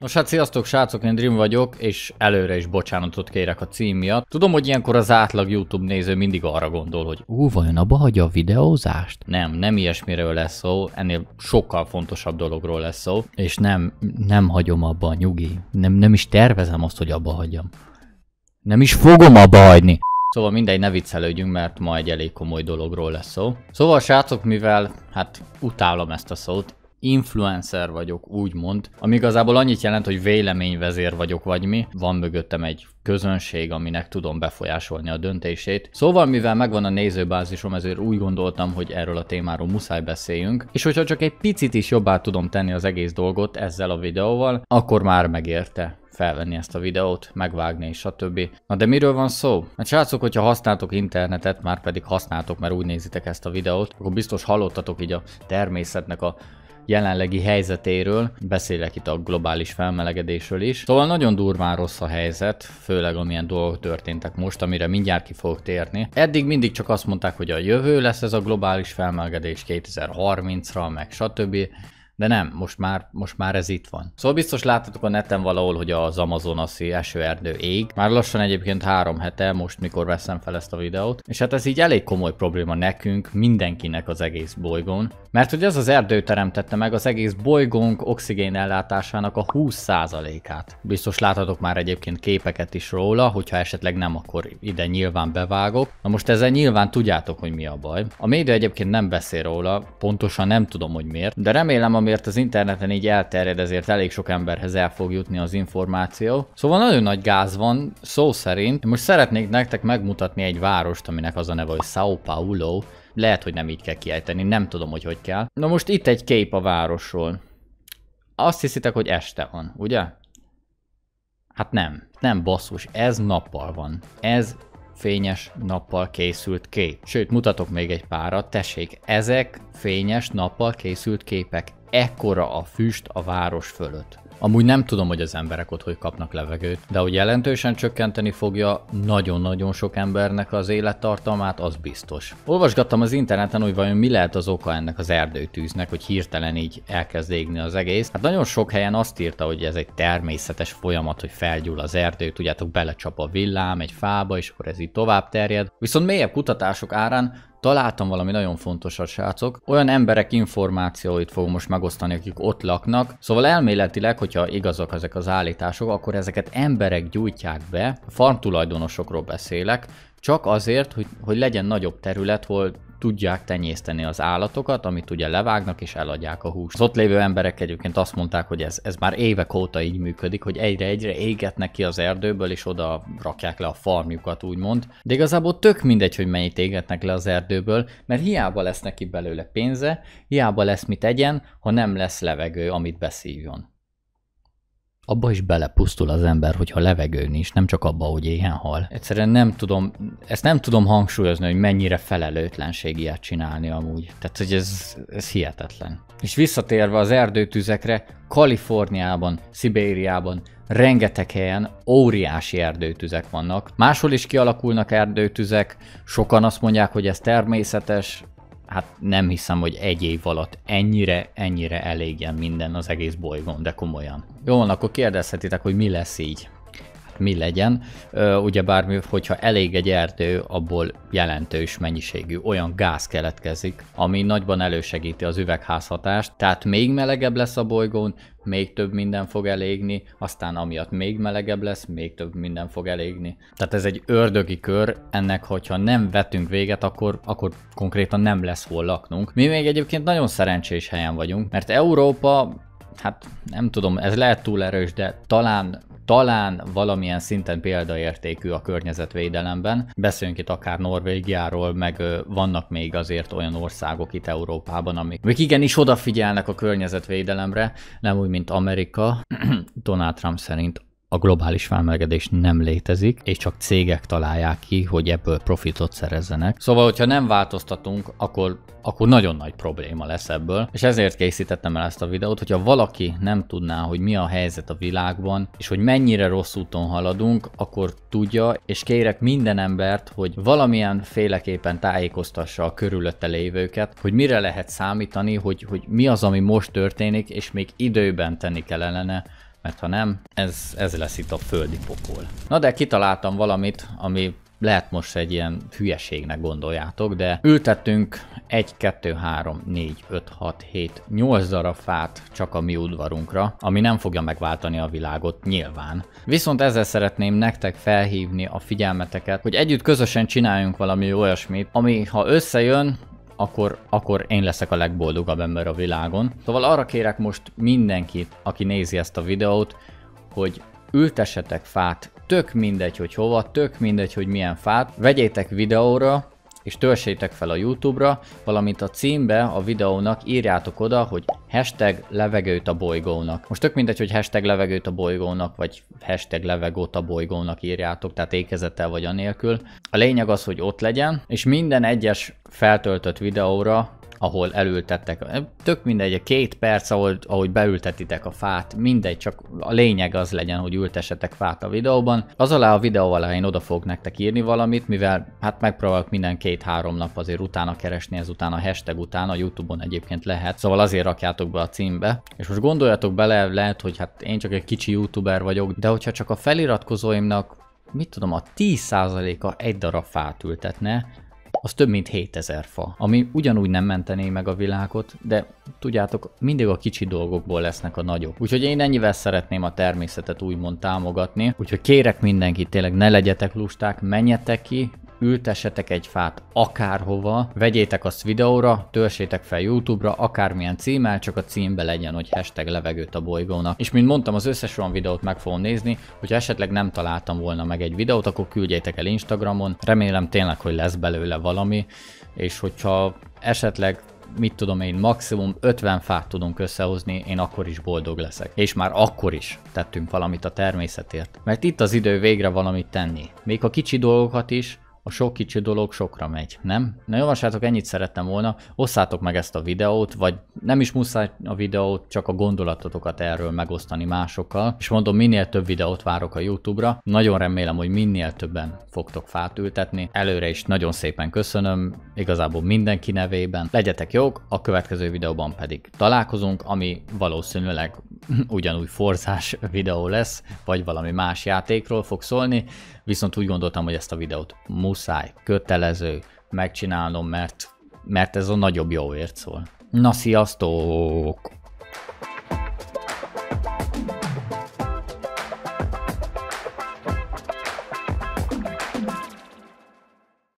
Nos hát sziasztok srácok, én Dream vagyok, és előre is bocsánatot kérek a cím miatt. Tudom, hogy ilyenkor az átlag YouTube néző mindig arra gondol, hogy ú, vajon abba hagyja a videózást? Nem, nem ilyesmiről lesz szó, ennél sokkal fontosabb dologról lesz szó, és nem, nem hagyom abba a nyugi. Nem, nem is tervezem azt, hogy abba hagyjam. Nem is fogom abba hagyni. Szóval mindegy, ne viccelődjünk, mert ma egy elég komoly dologról lesz szó. Szóval srácok, mivel hát utálom ezt a szót, influencer vagyok, úgymond, ami igazából annyit jelent, hogy véleményvezér vagyok, vagy mi. Van mögöttem egy közönség, aminek tudom befolyásolni a döntését. Szóval, mivel megvan a nézőbázisom, ezért úgy gondoltam, hogy erről a témáról muszáj beszéljünk, és hogyha csak egy picit is jobbá tudom tenni az egész dolgot ezzel a videóval, akkor már megérte felvenni ezt a videót, megvágni és többi. Na de miről van szó? Hát srácok, hogyha használtok internetet, már pedig használtok, mert úgy nézitek ezt a videót, akkor biztos hallottatok így a természetnek a jelenlegi helyzetéről, beszélek itt a globális felmelegedésről is. Szóval nagyon durván rossz a helyzet, főleg amilyen dolgok történtek most, amire mindjárt ki fogok térni. Eddig mindig csak azt mondták, hogy a jövő lesz ez a globális felmelegedés 2030-ra, meg stb. De nem, most már, most már ez itt van. Szóval biztos láttatok a neten valahol, hogy az amazonaszi esőerdő ég. Már lassan egyébként három hete, most mikor veszem fel ezt a videót. És hát ez így elég komoly probléma nekünk, mindenkinek az egész bolygón. Mert hogy ez az erdő teremtette meg az egész bolygónk oxigén ellátásának a 20%-át. Biztos láthatok már egyébként képeket is róla, hogyha esetleg nem, akkor ide nyilván bevágok. Na most ezzel nyilván tudjátok, hogy mi a baj. A média egyébként nem beszél róla, pontosan nem tudom, hogy miért, de remélem, ami amiért az interneten így elterjed, ezért elég sok emberhez el fog jutni az információ. Szóval nagyon nagy gáz van, szó szerint. Most szeretnék nektek megmutatni egy várost, aminek az a neve, hogy São Paulo. Lehet, hogy nem így kell kiejteni, nem tudom, hogy hogy kell. Na most itt egy kép a városról. Azt hiszitek, hogy este van, ugye? Hát nem. Nem basszus, ez nappal van. Ez fényes nappal készült kép. Sőt, mutatok még egy párat, tessék, ezek fényes nappal készült képek ekkora a füst a város fölött. Amúgy nem tudom, hogy az emberek ott hogy kapnak levegőt, de hogy jelentősen csökkenteni fogja nagyon-nagyon sok embernek az élettartamát, az biztos. Olvasgattam az interneten, hogy vajon mi lehet az oka ennek az erdőtűznek, hogy hirtelen így elkezd égni az egész. Hát nagyon sok helyen azt írta, hogy ez egy természetes folyamat, hogy felgyúl az erdő, tudjátok, belecsap a villám egy fába, és akkor ez így tovább terjed. Viszont mélyebb kutatások árán találtam valami nagyon fontosat, srácok. Olyan emberek információit fogom most megosztani, akik ott laknak. Szóval elméletileg, hogy hogyha igazak ezek az állítások, akkor ezeket emberek gyújtják be, farm tulajdonosokról beszélek, csak azért, hogy, hogy legyen nagyobb terület, hol tudják tenyészteni az állatokat, amit ugye levágnak és eladják a húst. Az ott lévő emberek egyébként azt mondták, hogy ez, ez már évek óta így működik, hogy egyre-egyre égetnek ki az erdőből, és oda rakják le a farmjukat, úgymond. De igazából tök mindegy, hogy mennyit égetnek le az erdőből, mert hiába lesz neki belőle pénze, hiába lesz mit egyen, ha nem lesz levegő, amit beszívjon abba is belepusztul az ember, hogyha levegőn is, nem csak abba, hogy éhen hal. Egyszerűen nem tudom, ezt nem tudom hangsúlyozni, hogy mennyire felelőtlenség ilyet csinálni amúgy. Tehát, hogy ez, ez hihetetlen. És visszatérve az erdőtüzekre, Kaliforniában, Szibériában, rengeteg helyen óriási erdőtüzek vannak. Máshol is kialakulnak erdőtüzek, sokan azt mondják, hogy ez természetes, hát nem hiszem, hogy egy év alatt ennyire, ennyire elégjen minden az egész bolygón, de komolyan. Jó, akkor kérdezhetitek, hogy mi lesz így mi legyen. ugye bármi, hogyha elég egy erdő, abból jelentős mennyiségű olyan gáz keletkezik, ami nagyban elősegíti az üvegházhatást, tehát még melegebb lesz a bolygón, még több minden fog elégni, aztán amiatt még melegebb lesz, még több minden fog elégni. Tehát ez egy ördögi kör, ennek hogyha nem vetünk véget, akkor, akkor konkrétan nem lesz hol laknunk. Mi még egyébként nagyon szerencsés helyen vagyunk, mert Európa, hát nem tudom, ez lehet túl erős, de talán talán valamilyen szinten példaértékű a környezetvédelemben. Beszéljünk itt akár Norvégiáról, meg vannak még azért olyan országok itt Európában, amik, amik igenis odafigyelnek a környezetvédelemre, nem úgy, mint Amerika, Donald Trump szerint a globális felmelegedés nem létezik, és csak cégek találják ki, hogy ebből profitot szerezzenek. Szóval, hogyha nem változtatunk, akkor, akkor nagyon nagy probléma lesz ebből, és ezért készítettem el ezt a videót, hogyha valaki nem tudná, hogy mi a helyzet a világban, és hogy mennyire rossz úton haladunk, akkor tudja, és kérek minden embert, hogy valamilyen féleképpen tájékoztassa a körülötte lévőket, hogy mire lehet számítani, hogy, hogy mi az, ami most történik, és még időben tenni kellene, mert ha nem, ez, ez lesz itt a földi pokol. Na de kitaláltam valamit, ami lehet most egy ilyen hülyeségnek gondoljátok, de ültettünk 1, 2, 3, 4, 5, 6, 7, 8 darab fát csak a mi udvarunkra, ami nem fogja megváltani a világot nyilván. Viszont ezzel szeretném nektek felhívni a figyelmeteket, hogy együtt közösen csináljunk valami olyasmit, ami ha összejön, akkor, akkor én leszek a legboldogabb ember a világon. Szóval arra kérek most mindenkit, aki nézi ezt a videót, hogy ültessetek fát, tök mindegy, hogy hova, tök mindegy, hogy milyen fát, vegyétek videóra, és törsétek fel a Youtube-ra, valamint a címbe a videónak írjátok oda, hogy hashtag levegőt a bolygónak. Most tök mindegy, hogy hashtag levegőt a bolygónak, vagy hashtag levegőt a bolygónak írjátok, tehát ékezettel vagy anélkül. A lényeg az, hogy ott legyen, és minden egyes feltöltött videóra ahol elültettek, tök mindegy, a két perc, ahol, ahogy beültetitek a fát, mindegy, csak a lényeg az legyen, hogy ültessetek fát a videóban. Az alá a videó alá én oda fogok nektek írni valamit, mivel hát megpróbálok minden két-három nap azért utána keresni, ezután a hashtag után, a Youtube-on egyébként lehet, szóval azért rakjátok be a címbe. És most gondoljatok bele, lehet, hogy hát én csak egy kicsi youtuber vagyok, de hogyha csak a feliratkozóimnak mit tudom, a 10%-a egy darab fát ültetne, az több mint 7000 fa, ami ugyanúgy nem mentené meg a világot, de tudjátok, mindig a kicsi dolgokból lesznek a nagyok. Úgyhogy én ennyivel szeretném a természetet úgymond támogatni, úgyhogy kérek mindenkit, tényleg ne legyetek lusták, menjetek ki, ültessetek egy fát akárhova, vegyétek azt videóra, törsétek fel YouTube-ra, akármilyen címmel, csak a címbe legyen, hogy hashtag levegőt a bolygónak. És mint mondtam, az összes olyan videót meg fogom nézni, hogyha esetleg nem találtam volna meg egy videót, akkor küldjétek el Instagramon, remélem tényleg, hogy lesz belőle valami, és hogyha esetleg mit tudom én, maximum 50 fát tudunk összehozni, én akkor is boldog leszek. És már akkor is tettünk valamit a természetért. Mert itt az idő végre valamit tenni. Még a kicsi dolgokat is, a sok kicsi dolog sokra megy, nem? Na javaslátok, ennyit szerettem volna, osszátok meg ezt a videót, vagy nem is muszáj a videót, csak a gondolatotokat erről megosztani másokkal, és mondom, minél több videót várok a YouTube-ra, nagyon remélem, hogy minél többen fogtok fát ültetni, előre is nagyon szépen köszönöm, igazából mindenki nevében, legyetek jók, a következő videóban pedig találkozunk, ami valószínűleg ugyanúgy forzás videó lesz, vagy valami más játékról fog szólni, viszont úgy gondoltam, hogy ezt a videót muszáj, kötelező megcsinálnom, mert, mert ez a nagyobb jóért szól. Na sziasztok!